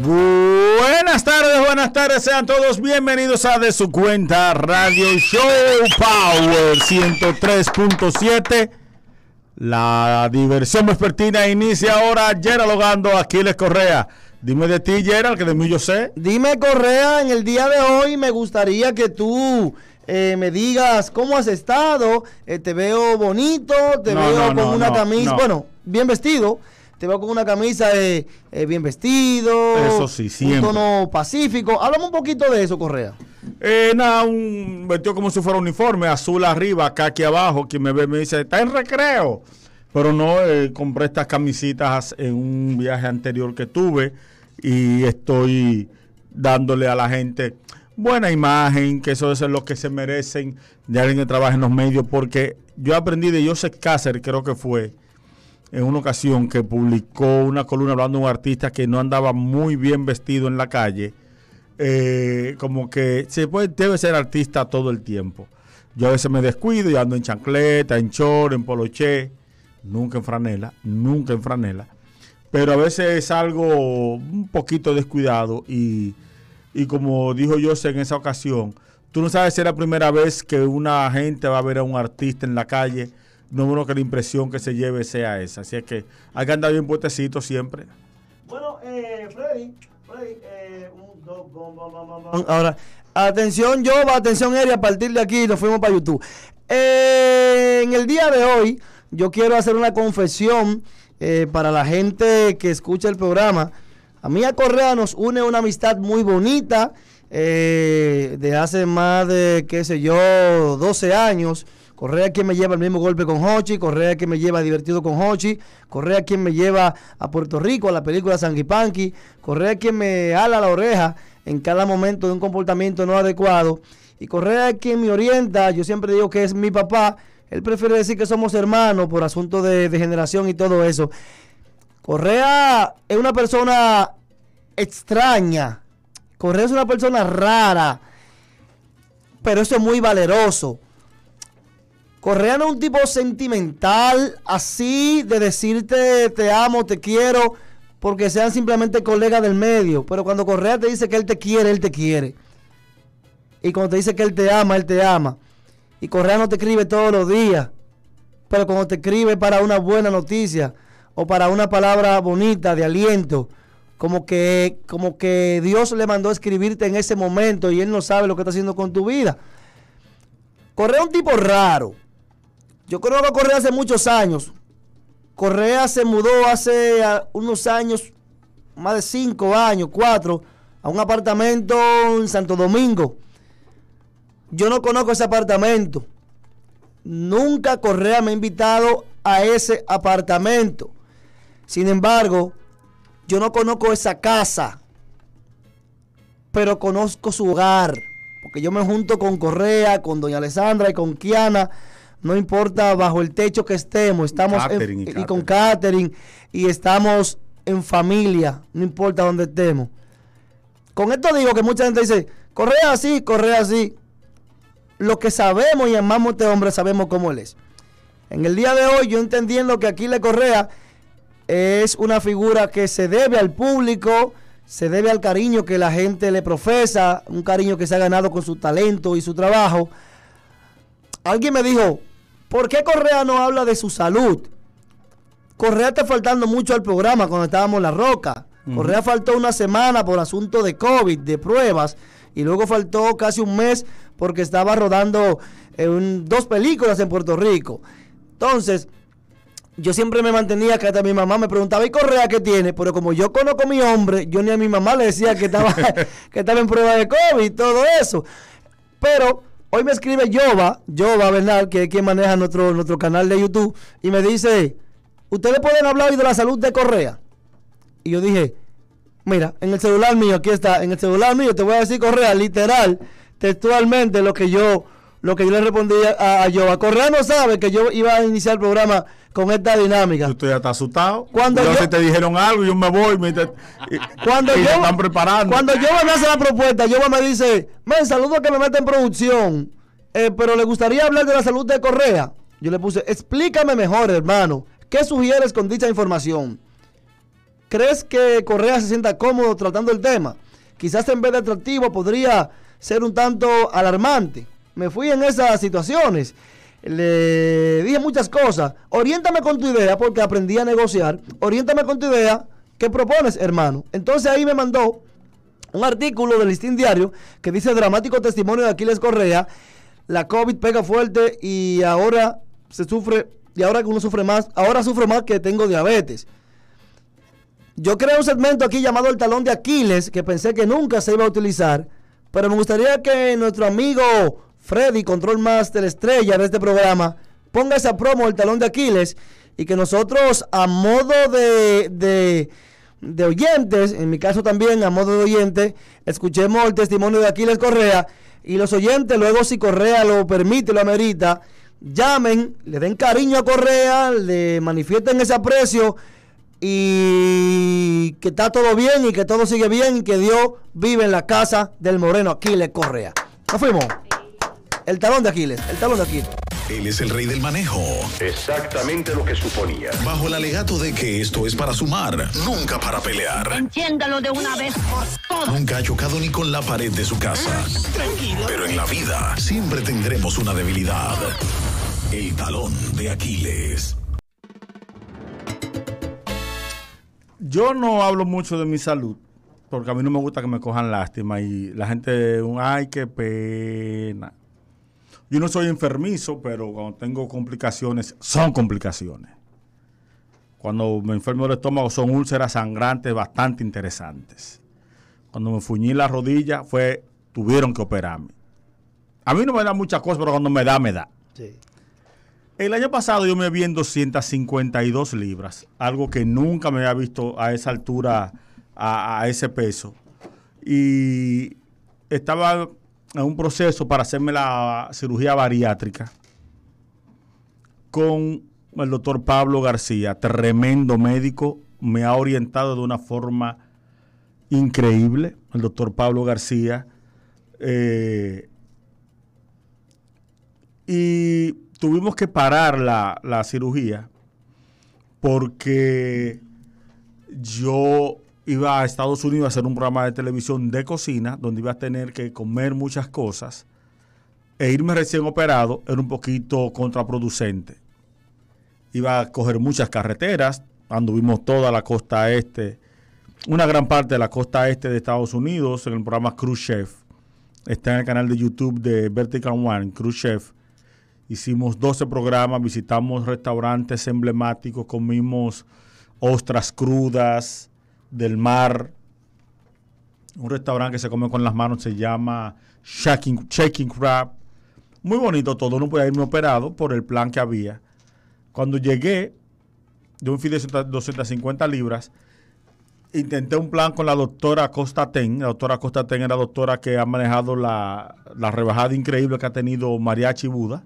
Buenas tardes, buenas tardes, sean todos bienvenidos a De Su Cuenta Radio Show Power 103.7. La diversión vespertina inicia ahora, Gerald Logando, Aquiles Correa. Dime de ti, Gerald, que de mí yo sé. Dime, Correa, en el día de hoy me gustaría que tú eh, me digas cómo has estado. Eh, te veo bonito, te veo con una camisa, bueno, bien vestido te va con una camisa eh, bien vestido. Un tono pacífico. Háblame un poquito de eso, Correa. Eh, nada, un, vestido como si fuera uniforme, azul arriba, acá aquí abajo. Quien me ve me dice, está en recreo. Pero no, eh, compré estas camisitas en un viaje anterior que tuve y estoy dándole a la gente buena imagen, que eso es lo que se merecen de alguien que trabaja en los medios, porque yo aprendí de Joseph Cáceres, creo que fue, en una ocasión que publicó una columna hablando de un artista que no andaba muy bien vestido en la calle, eh, como que se debe ser artista todo el tiempo. Yo a veces me descuido y ando en chancleta, en chor, en poloché, nunca en franela, nunca en franela. Pero a veces es algo un poquito descuidado y, como dijo José en esa ocasión, tú no sabes si es la primera vez que una gente va a ver a un artista en la calle no menos que la impresión que se lleve sea esa. Así es que hay que andar bien puestecito siempre. Bueno, eh, Freddy, Freddy, eh, un, dos, Ahora, atención yo atención Eri, a partir de aquí nos fuimos para YouTube. Eh, en el día de hoy, yo quiero hacer una confesión eh, para la gente que escucha el programa. A mí a Correa nos une una amistad muy bonita eh, de hace más de, qué sé yo, 12 años. Correa quien me lleva el mismo golpe con Hochi, Correa quien me lleva divertido con Hochi, Correa quien me lleva a Puerto Rico, a la película Sanguipanqui, Correa quien me ala la oreja en cada momento de un comportamiento no adecuado. Y Correa quien me orienta, yo siempre digo que es mi papá, él prefiere decir que somos hermanos por asunto de, de generación y todo eso. Correa es una persona extraña, Correa es una persona rara, pero eso es muy valeroso. Correa no es un tipo sentimental, así de decirte te amo, te quiero, porque sean simplemente colegas del medio. Pero cuando Correa te dice que él te quiere, él te quiere. Y cuando te dice que él te ama, él te ama. Y Correa no te escribe todos los días. Pero cuando te escribe para una buena noticia o para una palabra bonita de aliento, como que, como que Dios le mandó a escribirte en ese momento y él no sabe lo que está haciendo con tu vida. Correa es un tipo raro. Yo conozco a Correa hace muchos años. Correa se mudó hace ah, unos años, más de cinco años, cuatro, a un apartamento en Santo Domingo. Yo no conozco ese apartamento. Nunca Correa me ha invitado a ese apartamento. Sin embargo, yo no conozco esa casa, pero conozco su hogar. Porque yo me junto con Correa, con Doña Alessandra y con Kiana no importa bajo el techo que estemos, estamos y, con catering y estamos en familia, no importa dónde estemos. Con esto digo que mucha gente dice, Correa así, Correa así. Lo que sabemos y amamos a este hombre, sabemos cómo él es. En el día de hoy, yo entendiendo que le Correa es una figura que se debe al público, se debe al cariño que la gente le profesa, un cariño que se ha ganado con su talento y su trabajo. Alguien me dijo, ¿Por qué Correa no habla de su salud? Correa está faltando mucho al programa cuando estábamos en La Roca. Correa faltó una semana por asunto de COVID, de pruebas, y luego faltó casi un mes porque estaba rodando eh, dos películas en Puerto Rico. Entonces, yo siempre me mantenía que hasta mi mamá me preguntaba, ¿y Correa qué tiene? Pero como yo conozco a mi hombre, yo ni a mi mamá le decía que estaba, que estaba en prueba de COVID y todo eso. Pero Hoy me escribe Jova, Jova Bernal, que es quien maneja nuestro, nuestro canal de YouTube, y me dice, ¿ustedes pueden hablar hoy de la salud de Correa? Y yo dije, mira, en el celular mío, aquí está, en el celular mío te voy a decir Correa, literal, textualmente lo que yo lo que yo le respondí a, a Jova. Correa no sabe que yo iba a iniciar el programa con esta dinámica. ...usted estoy asustado. Cuando yo, te dijeron algo, yo me voy. cuando y están preparando. Cuando Jova me hace la propuesta, Jova me dice, me saludo que me mete en producción, eh, pero le gustaría hablar de la salud de Correa. Yo le puse, explícame mejor, hermano, ¿qué sugieres con dicha información? ¿Crees que Correa se sienta cómodo tratando el tema? Quizás en vez de atractivo podría ser un tanto alarmante me fui en esas situaciones. Le dije muchas cosas. Oriéntame con tu idea, porque aprendí a negociar. Oriéntame con tu idea. ¿Qué propones, hermano? Entonces ahí me mandó un artículo del Listín Diario que dice dramático testimonio de Aquiles Correa. La COVID pega fuerte y ahora se sufre, y ahora que uno sufre más, ahora sufro más que tengo diabetes. Yo creo un segmento aquí llamado el talón de Aquiles, que pensé que nunca se iba a utilizar, pero me gustaría que nuestro amigo Freddy, Control Master, estrella de este programa, ponga esa promo el talón de Aquiles y que nosotros a modo de, de, de oyentes, en mi caso también a modo de oyente, escuchemos el testimonio de Aquiles Correa y los oyentes luego si Correa lo permite, lo amerita, llamen, le den cariño a Correa, le manifiesten ese aprecio y que está todo bien y que todo sigue bien y que Dios vive en la casa del moreno Aquiles Correa. Nos fuimos. El talón de Aquiles, el talón de Aquiles. Él es el rey del manejo. Exactamente lo que suponía. Bajo el alegato de que esto es para sumar, nunca para pelear. Entiéndalo de una vez por todas. Nunca ha chocado ni con la pared de su casa. Tranquilo. Pero en la vida siempre tendremos una debilidad. El talón de Aquiles. Yo no hablo mucho de mi salud porque a mí no me gusta que me cojan lástima y la gente, ay, qué pena. Yo no soy enfermizo, pero cuando tengo complicaciones, son complicaciones. Cuando me enfermo del estómago, son úlceras sangrantes bastante interesantes. Cuando me fuñí la rodilla, fue, tuvieron que operarme. A mí no me da muchas cosas, pero cuando me da, me da. El año pasado yo me vi en 252 libras, algo que nunca me había visto a esa altura, a ese peso. Y estaba a un proceso para hacerme la cirugía bariátrica con el doctor Pablo García, tremendo médico, me ha orientado de una forma increíble, el doctor Pablo García. Eh, y tuvimos que parar la, la cirugía porque yo iba a Estados Unidos a hacer un programa de televisión de cocina, donde iba a tener que comer muchas cosas, e irme recién operado era un poquito contraproducente. Iba a coger muchas carreteras, anduvimos toda la costa este, una gran parte de la costa este de Estados Unidos, en el programa Cruise Chef. Está en el canal de YouTube de Vertical One, Cruise Chef. Hicimos 12 programas, visitamos restaurantes emblemáticos, comimos ostras crudas, del mar. Un restaurante que se come con las manos se llama Shaking, Shaking Crab. Muy bonito todo, no podía irme operado por el plan que había. Cuando llegué de un filete de 250 libras, intenté un plan con la doctora Costa Ten. La doctora Costa Ten era la doctora que ha manejado la, la rebajada increíble que ha tenido Mariachi Buda.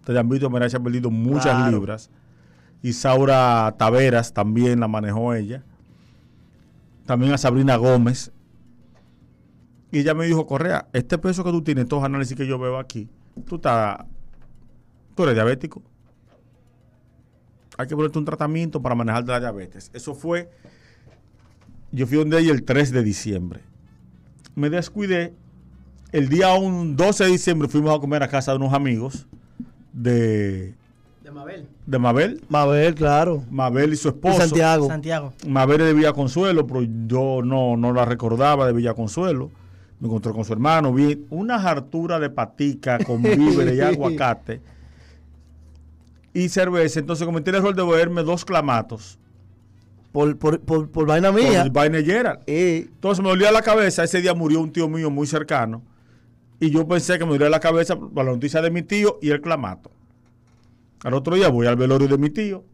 Ustedes han visto, Mariachi ha perdido muchas libras y Saura Taveras también la manejó ella también a Sabrina Gómez. Y ella me dijo, Correa, este peso que tú tienes, todos los análisis que yo veo aquí, tú, estás, tú eres diabético. Hay que ponerte un tratamiento para manejar la diabetes. Eso fue, yo fui donde ella el 3 de diciembre. Me descuidé. El día 12 de diciembre fuimos a comer a casa de unos amigos de de Mabel. ¿De Mabel? Mabel, claro. Mabel y su esposo. Santiago. Santiago. Mabel es de Villaconsuelo, pero yo no, no la recordaba de Villaconsuelo. Me encontré con su hermano, vi unas harturas de patica con víveres y aguacate y cerveza. Entonces cometí el rol de beberme dos clamatos. Por, vaina mía. Por vaina eh. Entonces me dolía la cabeza. Ese día murió un tío mío muy cercano. Y yo pensé que me dolía la cabeza por la noticia de mi tío y el clamato. Al otro día voy al velorio de mi tío.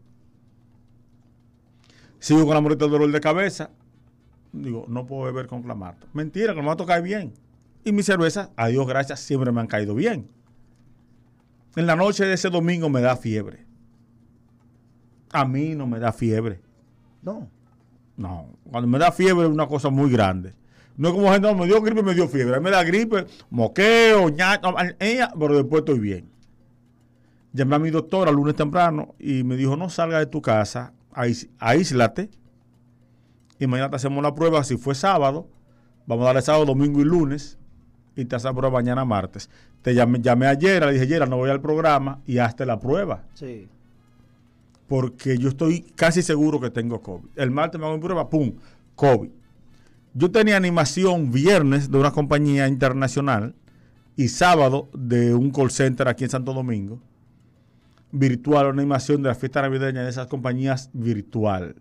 Sigo con la morita de dolor de cabeza. Digo, no puedo beber con clamato. Mentira, clamato cae bien. Y mi cervezas, a Dios gracias, siempre me han caído bien. En la noche de ese domingo me da fiebre. A mí no me da fiebre. No. No. Cuando me da fiebre es una cosa muy grande. No es como gente, no, me dio gripe, me dio fiebre. A mí me da gripe, moqueo, ña, pero después estoy bien. Llamé a mi doctora lunes temprano y me dijo, no salga de tu casa, aíslate. Y mañana te hacemos la prueba, si fue sábado, vamos a darle sábado, domingo y lunes, y te haces la prueba mañana martes. Te llamé, llamé ayer, le dije, ayer no voy al programa y hazte la prueba. Sí. Porque yo estoy casi seguro que tengo COVID. El martes me hago mi prueba, ¡pum! COVID. Yo tenía animación viernes de una compañía internacional y sábado de un call center aquí en Santo Domingo virtual, una animación de la fiesta navideña de esas compañías virtual.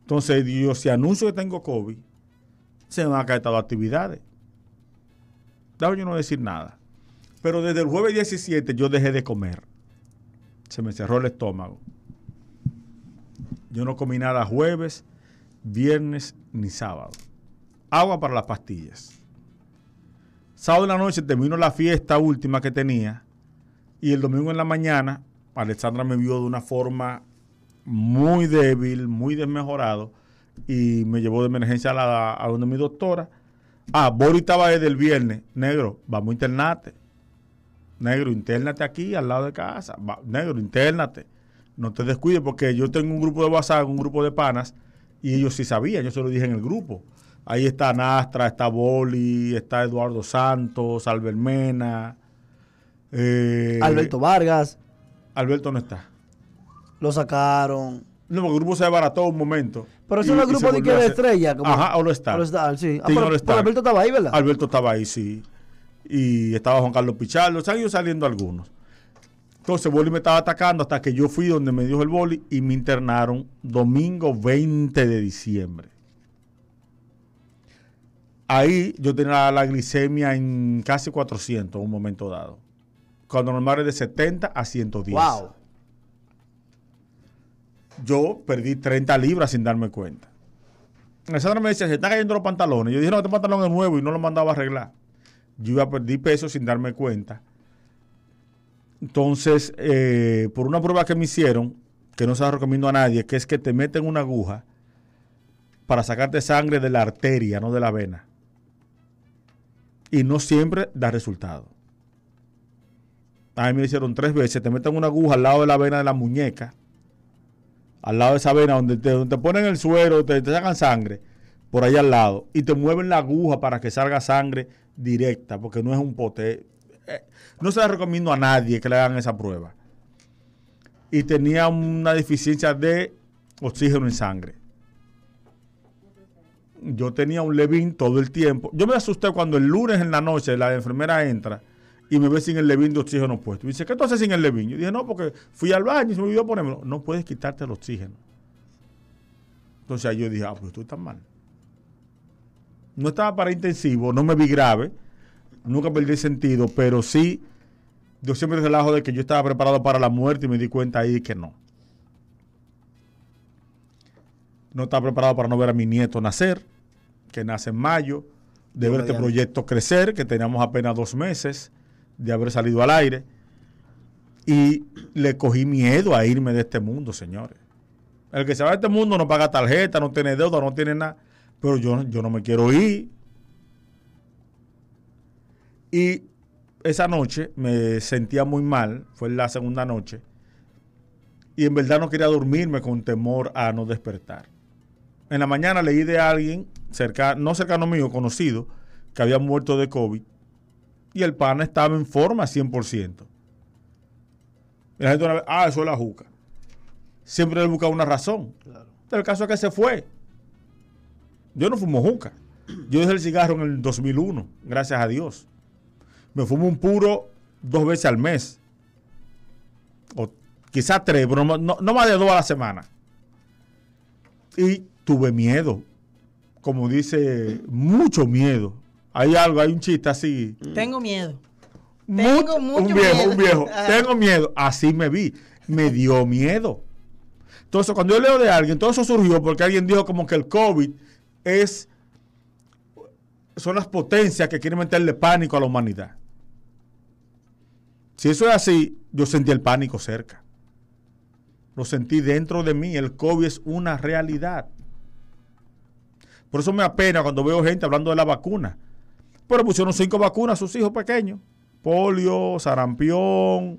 Entonces, yo si anuncio que tengo COVID, se me han a actividades. Dado yo no decir nada. Pero desde el jueves 17 yo dejé de comer. Se me cerró el estómago. Yo no comí nada jueves, viernes ni sábado. Agua para las pastillas. Sábado en la noche terminó la fiesta última que tenía y el domingo en la mañana Alexandra me vio de una forma muy débil, muy desmejorado, y me llevó de emergencia a, donde mi doctora. Ah, Boris estaba ahí del viernes. Negro, vamos a internarte. Negro, internate aquí, al lado de casa. negro, internate. No te descuides porque yo tengo un grupo de WhatsApp, un grupo de panas, y ellos sí sabían, yo se lo dije en el grupo. Ahí está Nastra, está Boli, está Eduardo Santos, Albermena. Eh, Alberto Vargas. Alberto no está. Lo sacaron. No, el grupo se abarató un momento. Pero eso es un grupo de que de estrella. Ajá, o lo está. O está, sí. Ah, pero, Alberto estaba ahí, ¿verdad? Alberto estaba ahí, sí. Y estaba Juan Carlos Pichardo. Se han saliendo algunos. Entonces, Boli me estaba atacando hasta que yo fui donde me dio el Boli y me internaron domingo 20 de diciembre. Ahí yo tenía la glicemia en casi 400 en un momento dado cuando normal es de 70 a 110. ¡Wow! Yo perdí 30 libras sin darme cuenta. Alessandra me decía, se están cayendo los pantalones. Yo dije, no, este pantalón es nuevo y no lo mandaba a arreglar. Yo iba a perder peso sin darme cuenta. Entonces, eh, por una prueba que me hicieron, que no se la recomiendo a nadie, que es que te meten una aguja para sacarte sangre de la arteria, no de la vena. Y no siempre da resultado a mí me hicieron tres veces, te meten una aguja al lado de la vena de la muñeca, al lado de esa vena donde te, ponen el suero, te, te, sacan sangre, por ahí al lado, y te mueven la aguja para que salga sangre directa, porque no es un pote. Eh, no se la recomiendo a nadie que le hagan esa prueba. Y tenía una deficiencia de oxígeno en sangre. Yo tenía un levín todo el tiempo. Yo me asusté cuando el lunes en la noche la enfermera entra y me ve sin el levín de oxígeno puesto. y dice, ¿qué tú haces sin el levín? Yo dije, no, porque fui al baño y se me olvidó ponérmelo. No puedes quitarte el oxígeno. Entonces ahí yo dije, ah, pues estoy tan mal. No estaba para intensivo, no me vi grave, nunca perdí el sentido, pero sí, yo siempre relajo de que yo estaba preparado para la muerte y me di cuenta ahí que no. No estaba preparado para no ver a mi nieto nacer, que nace en mayo, de ver este proyecto crecer, que teníamos apenas dos meses de haber salido al aire. Y le cogí miedo a irme de este mundo, señores. El que se va de este mundo no paga tarjeta, no tiene deuda, no tiene nada. Pero yo, yo no me quiero ir. Y esa noche me sentía muy mal, fue la segunda noche. Y en verdad no quería dormirme con temor a no despertar. En la mañana leí de alguien, cerca, no cercano mío, conocido, que había muerto de COVID y el pan estaba en forma 100%. Y la gente, ah, eso es la juca. Siempre le buscaba una razón. el caso es que se fue. Yo no fumo juca. Yo dejé el cigarro en el 2001, gracias a Dios. Me fumo un puro dos veces al mes. O quizás tres, pero no más de dos a la semana. Y tuve miedo. Como dice, mucho miedo hay algo, hay un chiste así. Tengo miedo. Tengo mucho un viejo, miedo. un ah. viejo. Tengo miedo. Así me vi. Me dio miedo. Entonces, cuando yo leo de alguien, todo eso surgió porque alguien dijo como que el COVID es. Son las potencias que quieren meterle pánico a la humanidad. Si eso es así, yo sentí el pánico cerca. Lo sentí dentro de mí. El COVID es una realidad. Por eso me apena cuando veo gente hablando de la vacuna. Pero pusieron cinco vacunas a sus hijos pequeños. Polio, sarampión,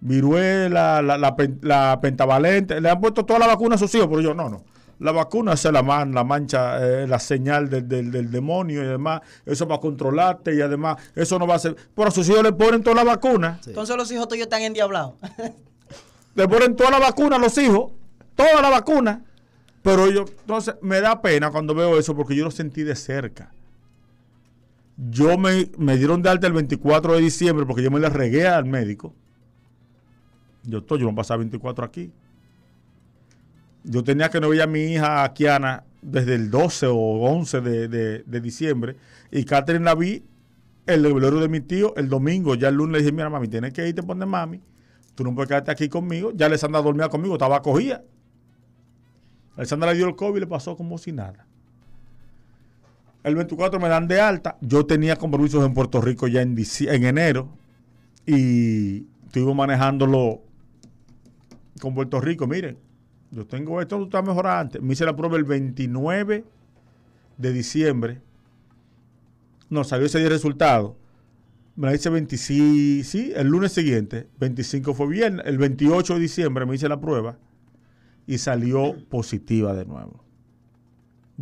viruela, la, pentavalente. Le han puesto toda la vacuna a sus hijos, pero yo no, no. La vacuna es la, man, la mancha, eh, la señal del, demonio y demás. Eso va a controlarte y además eso no va a ser... Pero a sus hijos le ponen toda la vacuna. Entonces los hijos tuyos están endiablados. le ponen toda la vacuna a los hijos. Toda la vacuna. Pero yo, entonces me da pena cuando veo eso porque yo lo sentí de cerca. Yo me, me dieron de alta el 24 de diciembre porque yo me la regué al médico. Yo estoy, yo no pasaba 24 aquí. Yo tenía que no ver a mi hija a Kiana desde el 12 o 11 de, diciembre. Y Catherine la vi el velorio de mi tío el domingo. Ya el lunes le dije, mira, mami, tienes que irte poner mami. Tú no puedes quedarte aquí conmigo. Ya Alessandra dormía conmigo, estaba cogida. Alessandra le dio el COVID y le pasó como si nada el 24 me dan de alta. Yo tenía compromisos en Puerto Rico ya en, en enero y estuve manejándolo con Puerto Rico. Miren, yo tengo esto, tú estás mejorando. Me hice la prueba el 29 de diciembre. No, salió ese día resultado. Me la hice el lunes siguiente. 25 fue bien. El 28 de diciembre me hice la prueba y salió positiva de nuevo.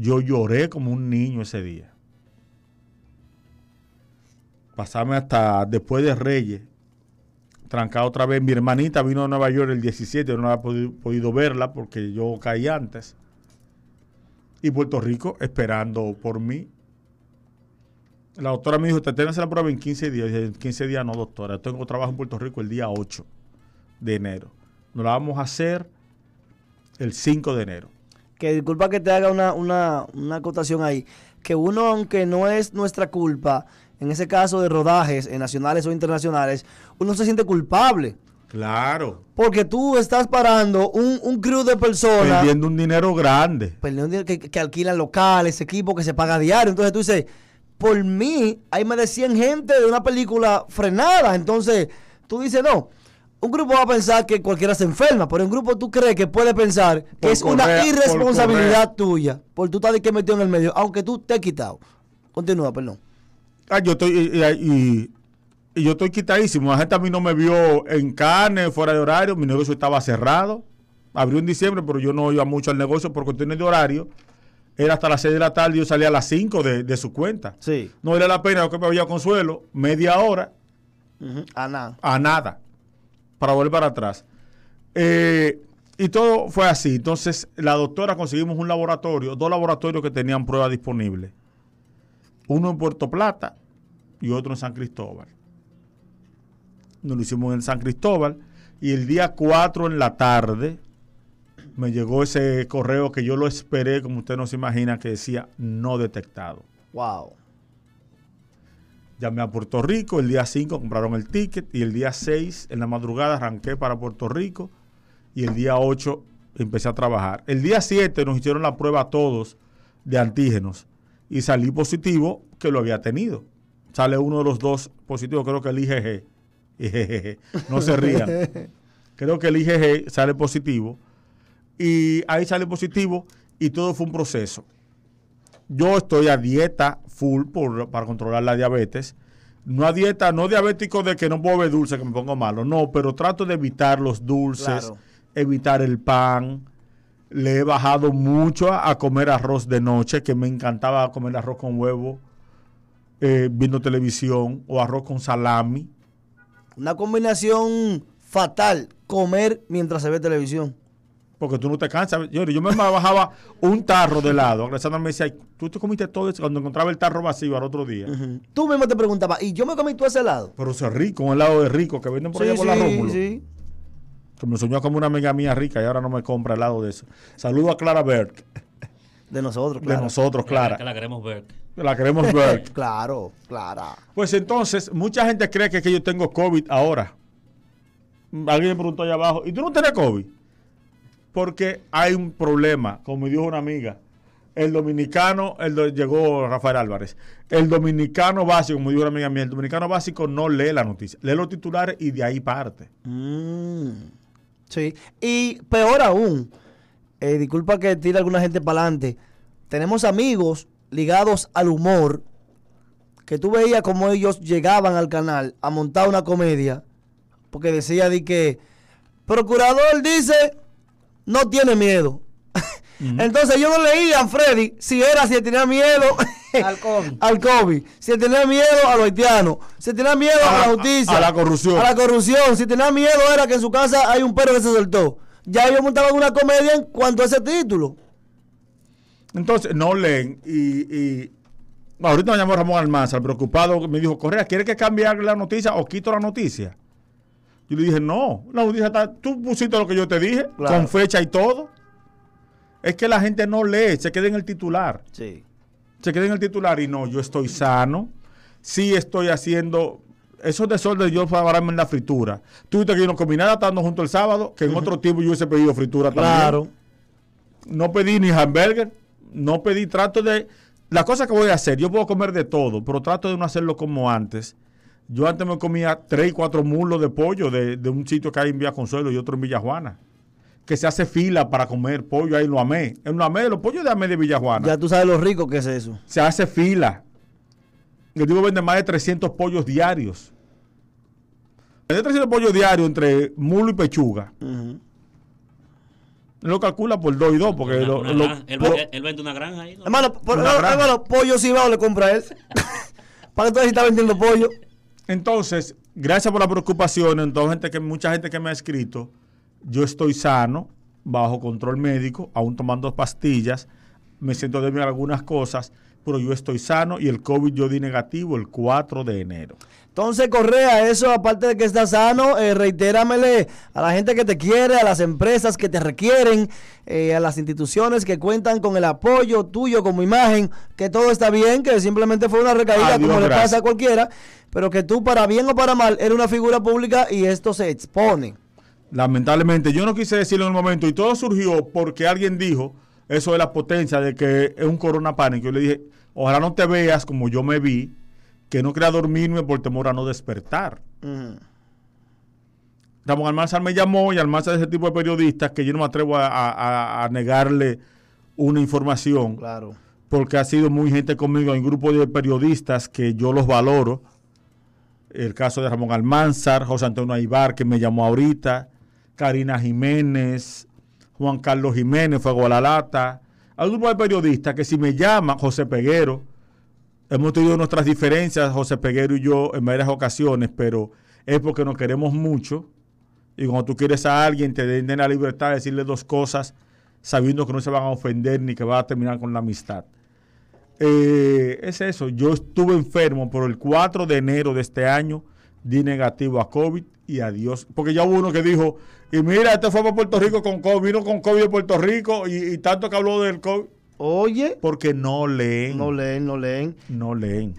Yo lloré como un niño ese día. Pasarme hasta después de Reyes, trancado otra vez. Mi hermanita vino a Nueva York el 17, no había podido, verla porque yo caí antes. Y Puerto Rico esperando por mí. La doctora me dijo, te tienes la prueba en 15 días. en 15 días no, doctora. Tengo trabajo en Puerto Rico el día 8 de enero. Nos la vamos a hacer el 5 de enero que disculpa que te haga una, acotación ahí, que uno, aunque no es nuestra culpa, en ese caso de rodajes eh, nacionales o internacionales, uno se siente culpable. Claro. Porque tú estás parando un, un crew de personas. Perdiendo un dinero grande. Perdiendo un dinero que, que alquilan locales, equipo que se paga diario. Entonces tú dices, por mí hay más de 100 gente de una película frenada. Entonces tú dices, no, un grupo va a pensar que cualquiera se enferma, pero un grupo tú crees que puede pensar que es una irresponsabilidad tuya, por tú de que metido en el medio, aunque tú te has quitado. Continúa, perdón. Ah, yo estoy eh, eh, y, yo estoy quitadísimo. La gente a mí no me vio en carne, fuera de horario, mi negocio estaba cerrado. Abrió en diciembre, pero yo no iba mucho al negocio porque tiene de horario. Era hasta las 6 de la tarde, y yo salía a las 5 de, su cuenta. Sí. No era la pena, yo que me había consuelo, media hora. A nada. A nada para volver para atrás. Eh, y todo fue así. Entonces, la doctora conseguimos un laboratorio, dos laboratorios que tenían pruebas disponibles. Uno en Puerto Plata y otro en San Cristóbal. Nos lo hicimos en San Cristóbal y el día 4 en la tarde me llegó ese correo que yo lo esperé, como usted no se imagina, que decía no detectado. Wow llamé a Puerto Rico, el día 5 compraron el ticket y el día 6 en la madrugada arranqué para Puerto Rico y el día 8 empecé a trabajar. El día 7 nos hicieron la prueba a todos de antígenos y salí positivo que lo había tenido. Sale uno de los dos positivos, creo que el IgG. no se rían. Creo que el IgG sale positivo y ahí sale positivo y todo fue un proceso. Yo estoy a dieta full para controlar la diabetes. No a dieta, no diabético de que no puedo beber dulce, que me pongo malo. No, pero trato de evitar los dulces, evitar el pan. Le he bajado mucho a, comer arroz de noche, que me encantaba comer arroz con huevo, eh, viendo televisión, o arroz con salami. Una combinación fatal, comer mientras se ve televisión porque tú no te cansas. Yo, yo me bajaba un tarro de helado. Alexandra me decía, tú te comiste todo eso cuando encontraba el tarro vacío al otro día. Tú mismo te preguntabas, ¿y yo me comí todo ese lado. Pero ese rico, un helado de rico que venden por allá por la Rómulo. Sí. Que me soñó como una amiga mía rica y ahora no me compra helado de eso. Saludo a Clara Berg. De nosotros, Clara. De nosotros, Clara. Que la queremos ver. La queremos ver. claro, Clara. Pues entonces, mucha gente cree que, que yo tengo COVID ahora. Alguien me preguntó allá abajo, ¿y tú no tienes COVID? porque hay un problema, como dijo una amiga. El dominicano, el llegó Rafael Álvarez, el dominicano básico, como dijo una amiga mía, el dominicano básico no lee la noticia, lee los titulares y de ahí parte. Mm. sí, y peor aún, eh, disculpa que tire alguna gente para adelante, tenemos amigos ligados al humor, que tú veías como ellos llegaban al canal a montar una comedia, porque decía de que, procurador dice, no tiene miedo. Entonces yo no leía a Freddy si era si tenía miedo al COVID. si tenía miedo a los haitianos, si tenía miedo a, la ah, justicia, a, la corrupción, la corrupción, si tenía miedo era que en su casa hay un perro que se soltó. Ya ellos montaban una comedia en cuanto a ese título. Entonces no leen y, Ahorita me llamó Ramón Almanza, preocupado, me dijo, Correa, ¿quiere que cambie la noticia o quito la noticia? Yo le dije, no, la está, tú pusiste lo que yo te dije, con fecha y todo. Es que la gente no lee, se queda en el titular. Sí. Se queda en el titular y no, yo estoy sano, sí estoy haciendo esos de yo pararme en la fritura. Tú que yo no nada estando junto el sábado, que en otro tiempo yo hubiese pedido fritura también. Claro. No pedí ni hamburger, no pedí trato de... La cosa que voy a hacer, yo puedo comer de todo, pero trato de no hacerlo como antes, yo antes me comía 3, 4 mulos de pollo de, de, un sitio que hay en Villa Consuelo y otro en Villa Juana. Que se hace fila para comer pollo ahí en lo amé. En lo amé, los pollos de amé de Villa Juana. Ya tú sabes lo rico que es eso. Se hace fila. Yo digo, vende más de 300 pollos diarios. Vende 300 pollos diarios entre mulo y pechuga. lo calcula por 2 y 2 porque él, vende una granja ahí. Hermano, por, no, pollo si va o le compra a él. Para que tú si está vendiendo pollo. Entonces, gracias por la preocupación. Entonces, mucha gente que me ha escrito, yo estoy sano, bajo control médico, aún tomando pastillas, me siento débil en algunas cosas, pero yo estoy sano y el COVID yo di negativo el 4 de enero. Entonces, Correa, eso aparte de que está sano, eh, reitéramele a la gente que te quiere, a las empresas que te requieren, eh, a las instituciones que cuentan con el apoyo tuyo como imagen, que todo está bien, que simplemente fue una recaída como le pasa a cualquiera, pero que tú para bien o para mal eres una figura pública y esto se expone. Lamentablemente, yo no quise decirlo en el momento y todo surgió porque alguien dijo eso de la potencia de que es un corona pánico. Yo le dije, ojalá no te veas como yo me vi que no quería dormirme por temor a no despertar. Ramón Almanzar me llamó y Almanzar de ese tipo de periodistas que yo no me atrevo a, negarle una información. Claro. Porque ha sido muy gente conmigo. Hay un grupo de periodistas que yo los valoro. El caso de Ramón Almanzar, José Antonio Aibar, que me llamó ahorita, Karina Jiménez, Juan Carlos Jiménez, Fuego a la Lata. Hay un grupo de periodistas que si me llaman, José Peguero, Hemos tenido nuestras diferencias, José Peguero y yo, en varias ocasiones, pero es porque nos queremos mucho. Y cuando tú quieres a alguien, te den la libertad de decirle dos cosas, sabiendo que no se van a ofender ni que va a terminar con la amistad. Eh, es eso, yo estuve enfermo, por el 4 de enero de este año di negativo a COVID y adiós. Porque ya hubo uno que dijo, y mira, este fue para Puerto Rico con COVID, vino con COVID de Puerto Rico y tanto que habló del COVID. Oye. Porque no leen. No leen, no leen. No leen.